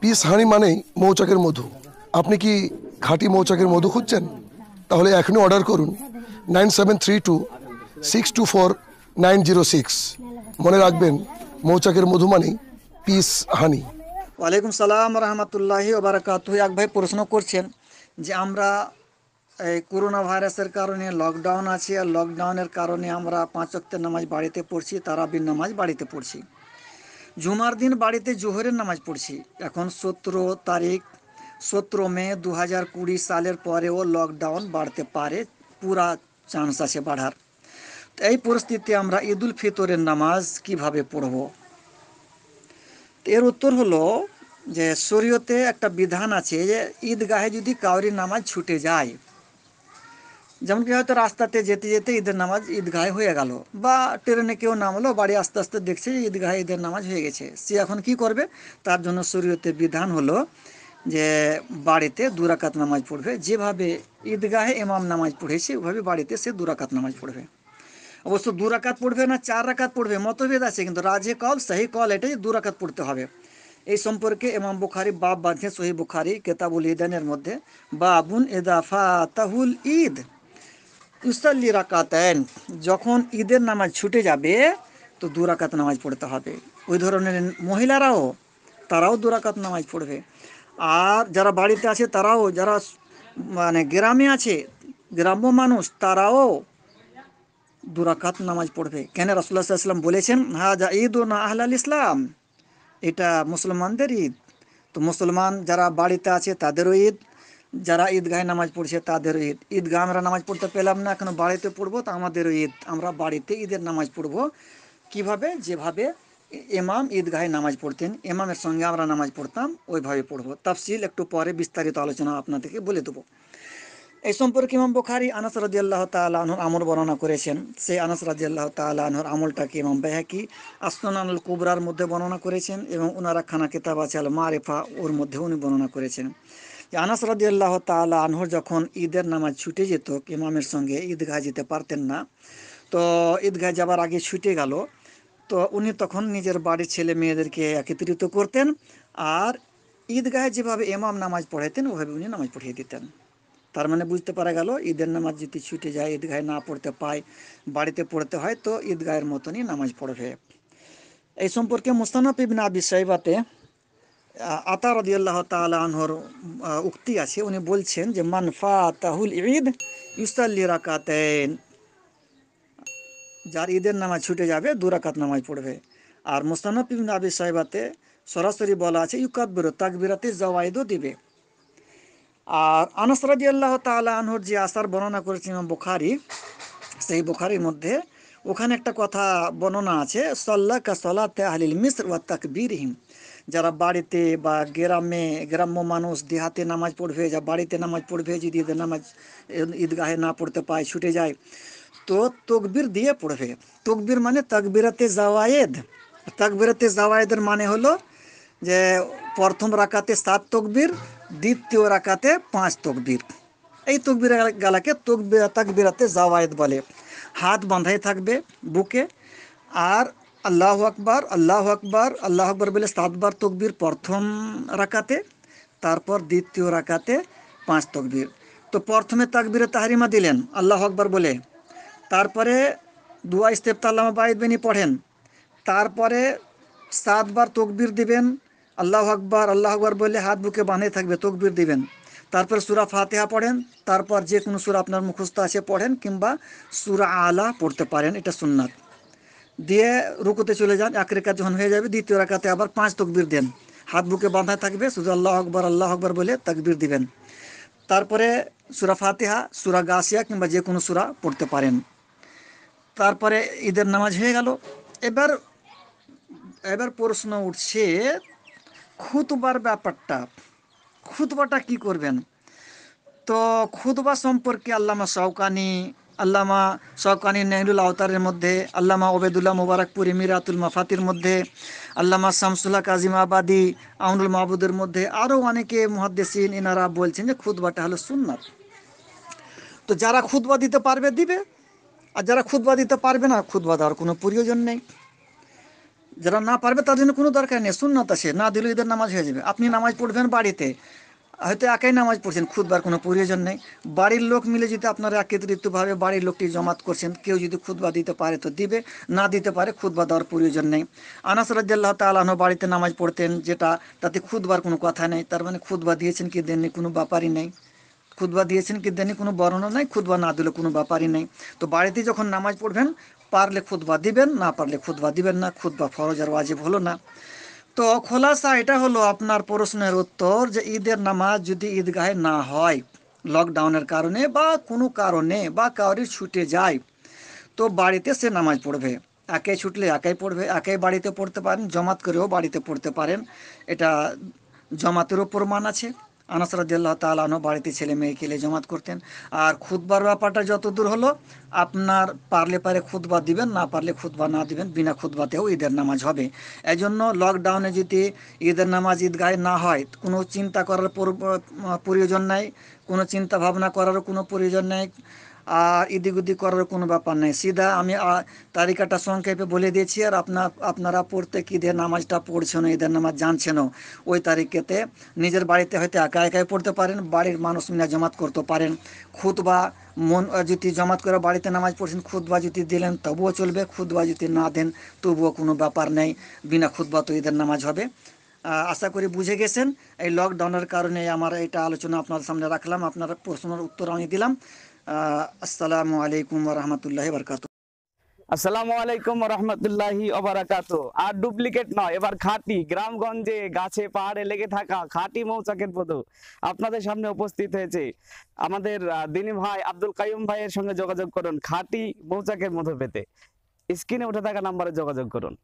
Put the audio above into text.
piece হানি মানেই মৌচাকের মধু আপনি কি খাঁটি মৌচাকের মধু খুঁজছেন তাহলে এখনই অর্ডার করুন nine seven three two six two four nine zero six মনে রাখবেন মৌচাকের মধু মানেই পিস হানি ওয়ালাইকুম সালাম রহমতুল্লাহি ওবরাকাত এক ভাই প্রশ্ন করছেন যে আমরা এই করোনা ভাইরাসের কারণে লকডাউন আছে আর লকডাউনের কারণে আমরা পাঁচ অক্টের নামাজ বাড়িতে পড়ছি তারাবির নামাজ বাড়িতে পড়ছি জুমার দিন বাড়িতে জোহরের নামাজ পড়ছি এখন সতেরো তারিখ সতেরো মে দু হাজার কুড়ি সালের পরেও লকডাউন বাড়তে পারে পুরা চান্স আছে বাড়ার এই পরিস্থিতিতে আমরা ঈদুল ফিতরের নামাজ কিভাবে পড়ব এর উত্তর হলো যে শরীয়তে একটা বিধান আছে যে ঈদগাহে যদি কাউরি নামাজ ছুটে যায় যেমন কি হয়তো রাস্তাতে যেতে যেতে ঈদের নামাজ ঈদগাহে হয়ে গেল বা ট্রেনে কেউ নামলো বাড়ি আস্তে আস্তে দেখছে ঈদগাহে ঈদের নামাজ হয়ে গেছে সে এখন কি করবে তার জন্য শরীয়তে বিধান হলো যে বাড়িতে দুরাকাত নামাজ পড়বে যেভাবে ঈদগাহে ইমাম নামাজ পড়েছে ওভাবে বাড়িতে সে দুরাকাত নামাজ পড়বে অবশ্য দুরাকাত পড়বে না চার রাকাত পড়বে মতভেদ আছে কিন্তু রাজে কল সাহি কল এটাই দুরাকাত পড়তে হবে এই সম্পর্কে এমাম বুখারি বাপ বাঁধে সহি বুখারি কেতাবুল ইদানের মধ্যে বাবুন এদাফা তাহুল ঈদ ইউসাল্লি রাকাতেন যখন ঈদের নামাজ ছুটে যাবে তো দুরাকাত নামাজ পড়তে হবে ওই ধরনের মহিলারাও তারাও দুরাকাত নামাজ পড়বে আর যারা বাড়িতে আছে তারাও যারা মানে গ্রামে আছে গ্রাম্য মানুষ তারাও দুরাকাত নামাজ পড়বে কেন রাসুল্লাহ ইসলাম বলেছেন হা যা ঈদ ও না আহলাল ইসলাম এটা মুসলমানদের ঈদ তো মুসলমান যারা বাড়িতে আছে তাদেরও ঈদ যারা ঈদগাহে নামাজ পড়ছে তাদেরও ঈদ ঈদগাহ আমরা নামাজ পড়তে পেলাম না এখন বাড়িতে পড়বো তো আমাদেরও ঈদ আমরা বাড়িতে ঈদের নামাজ পড়বো কিভাবে যেভাবে এমাম ঈদগাহে নামাজ পড়তেন এমামের সঙ্গে আমরা নামাজ পড়তাম ওইভাবে পড়বো তাফসিল একটু পরে বিস্তারিত আলোচনা আপনাদেরকে বলে দেবো এই সম্পর্কে ইমাম বোখারি আনাস রাজি আল্লাহ তালাহর আমল বর্ণনা করেছেন সেই আনাস রাজি আল্লাহ তালাহর আমলটাকে ইমাম বেহাকি আসনানুল কুবরার মধ্যে বর্ণনা করেছেন এবং ওনারা খানা কিতাব আছে আল মারেফা ওর মধ্যে উনি বর্ণনা করেছেন আনাস রাজি আল্লাহ তালা আনহর যখন ঈদের নামাজ ছুটে যেত ইমামের সঙ্গে ঈদগাহ যেতে পারতেন না তো ঈদগাহ যাবার আগে ছুটে গেল তো উনি তখন নিজের বাড়ির ছেলে মেয়েদেরকে একত্রিত করতেন আর ঈদগাহে যেভাবে এমাম নামাজ পড়াইতেন ওভাবে উনি নামাজ পড়িয়ে দিতেন তার মানে বুঝতে পারা গেল ঈদের নামাজ যদি ছুটে যায় ঈদগাহে না পড়তে পায় বাড়িতে পড়তে হয় তো ঈদগাহের মতনই নামাজ পড়বে এই সম্পর্কে মুস্তানাফ ইবিন আবি সাইবাতে আতা রদিয়াল্লাহ তালা আনহর উক্তি আছে উনি বলছেন যে মানফা তাহুল ঈদ ইউসাল্লি রাকাতেন যার ঈদের নামাজ ছুটে যাবে দুরাকাত নামাজ পড়বে আর মোস্তানফ ইবিন আবি সাহেবাতে সরাসরি বলা আছে ইউকাব্বির তাকবিরাতে জওয়াইদও দিবে আর আনাস রাজি আল্লাহ তালা আনহর যে আসার বর্ণনা করেছে ইমাম বুখারি সেই বুখারির মধ্যে ওখানে একটা কথা বর্ণনা আছে সল্লা কা সলাতে আহলিল মিসর ওয়া তাকবীর হিম যারা বাড়িতে বা গ্রামে গ্রাম্য মানুষ দেহাতে নামাজ পড়বে যা বাড়িতে নামাজ পড়বে যদি ঈদের নামাজ ঈদগাহে না পড়তে পায় ছুটে যায় তো তকবির দিয়ে পড়বে তকবির মানে তকবিরাতে জাওয়ায়েদ তকবিরাতে জাওয়ায়েদের মানে হলো যে প্রথম রাকাতে সাত তকবির দ্বিতীয় রাকাতে পাঁচ তকবির এই তকবির গালাকে তকবিরা তকবিরাতে জাওয়ায়েদ বলে হাত বাঁধাই থাকবে বুকে আর আল্লাহ আকবর আল্লাহ আকবর আল্লাহ আকবর বলে সাতবার তকবির প্রথম রাকাতে তারপর দ্বিতীয় রাকাতে পাঁচ তকবির তো প্রথমে তাকবিরে তাহারিমা দিলেন আল্লাহ আকবর বলে তারপরে দুয়া বাইদ বাইদবেনি পড়েন তারপরে সাতবার তকবির দিবেন আল্লাহ আকবর আল্লাহ আকবর বলে হাত বুকে বাঁধে থাকবে তকবির দিবেন তারপর সুরা ফাতেহা পড়েন তারপর যে কোনো সুরা আপনার মুখস্থ আছে পড়েন কিংবা সুরা আলা পড়তে পারেন এটা সুন্নাত দিয়ে রুকুতে চলে যান এক রেখা যখন হয়ে যাবে দ্বিতীয় রেখাতে আবার পাঁচ তকবির দেন হাত বুকে বাঁধা থাকবে শুধু আল্লাহ আকবর আল্লাহ আকবর বলে তকবির দিবেন তারপরে সুরা ফাতেহা সুরা গাছিয়া কিংবা যে কোনো সুরা পড়তে পারেন তারপরে ঈদের নামাজ হয়ে গেল এবার এবার প্রশ্ন উঠছে খুতবার ব্যাপারটা খুতবাটা কি করবেন তো খুতবা সম্পর্কে আল্লামা শওকানি আল্লামা সকানি নেহরুল আওতারের মধ্যে আল্লামা ওবেদুল্লাহ মুবারকপুর ইমিরাতুল মাফাতির মধ্যে আল্লামা শামসুল্লাহ কাজিম আবাদি আউনুল মাহবুদের মধ্যে আরও অনেকে মহাদ্দেশিন এনারা বলছেন যে খুদবাটা হলো সুননাথ তো যারা খুদবা দিতে পারবে দিবে আর যারা খুদবা দিতে পারবে না খুদবা দেওয়ার কোনো প্রয়োজন নেই যারা না পারবে তার জন্য কোনো দরকার নেই সুননাথ আছে না দিলে ঈদের নামাজ হয়ে যাবে আপনি নামাজ পড়বেন বাড়িতে হয়তো একাই নামাজ পড়ছেন খুদবার কোনো প্রয়োজন নেই বাড়ির লোক মিলে যদি আপনারা একত্রিতভাবে বাড়ির লোকটি জমাত করছেন কেউ যদি খুদবা দিতে পারে তো দিবে না দিতে পারে খুদবা দেওয়ার প্রয়োজন নেই আনাস রাজ্লাহ তালাহ বাড়িতে নামাজ পড়তেন যেটা তাতে খুদবার কোনো কথা নেই তার মানে খুদবা দিয়েছেন কি দেননি কোনো ব্যাপারই নেই খুদবা দিয়েছেন কি দেননি কোনো বর্ণনা নেই খুদবা না দিলে কোনো ব্যাপারই নেই তো বাড়িতে যখন নামাজ পড়বেন পারলে খুদবা দিবেন না পারলে খুদবা দিবেন না খুদবা ফরজ আর ওয়াজিব হলো না তো খোলাসা এটা হলো আপনার প্রশ্নের উত্তর যে ঈদের নামাজ যদি ঈদগাহে না হয় লকডাউনের কারণে বা কোনো কারণে বা কাউরির ছুটে যায় তো বাড়িতে সে নামাজ পড়বে একে ছুটলে একাই পড়বে একাই বাড়িতে পড়তে পারেন জমাত করেও বাড়িতে পড়তে পারেন এটা জমাতেরও প্রমাণ আছে আনাসরাদিয়াল্লাহ তালানো বাড়িতে ছেলে মেয়ে কেলে জমাত করতেন আর খুদবার ব্যাপারটা যত দূর হলো আপনার পারলে পারে খুদবা দিবেন না পারলে খুদবা না দিবেন বিনা খুদবাতেও ঈদের নামাজ হবে এই জন্য লকডাউনে যদি ঈদের নামাজ গায়ে না হয় কোনো চিন্তা করার প্রয়োজন নাই কোনো চিন্তা ভাবনা করারও কোনো প্রয়োজন নেই আর ইদিক উদিক করার কোনো ব্যাপার নেই সিধা আমি তালিকাটা সংক্ষেপে বলে দিয়েছি আর আপনার আপনারা পড়তে কি ঈদের নামাজটা পড়ছেন ঈদের নামাজ জানছেনও ওই তারিখেতে নিজের বাড়িতে হয়তো একা একাই পড়তে পারেন বাড়ির মানুষ মিলে জমাত করতে পারেন খুদ বা মন যদি জমাত করে বাড়িতে নামাজ পড়ছেন খুদবা যদি দিলেন তবুও চলবে খুদবা যদি না দেন তবুও কোনো ব্যাপার নেই বিনা খুদবা তো ঈদের নামাজ হবে আশা করি বুঝে গেছেন এই লকডাউনের কারণে আমার এটা আলোচনা আপনার সামনে রাখলাম আপনার প্রশ্নের উত্তর আমি দিলাম আসসালামু আলাইকুম রহমতুল্লাহ বরকাত আসসালামু আলাইকুম রহমতুল্লাহি অবরাকাত আর ডুপ্লিকেট নয় এবার খাঁটি গ্রামগঞ্জে গাছে পাহাড়ে লেগে থাকা খাঁটি মৌচাকের মধু আপনাদের সামনে উপস্থিত হয়েছে আমাদের দিনী ভাই আব্দুল কাইম ভাইয়ের সঙ্গে যোগাযোগ করুন খাঁটি মৌচাকের মধ্যে পেতে স্ক্রিনে উঠে থাকা নাম্বারে যোগাযোগ করুন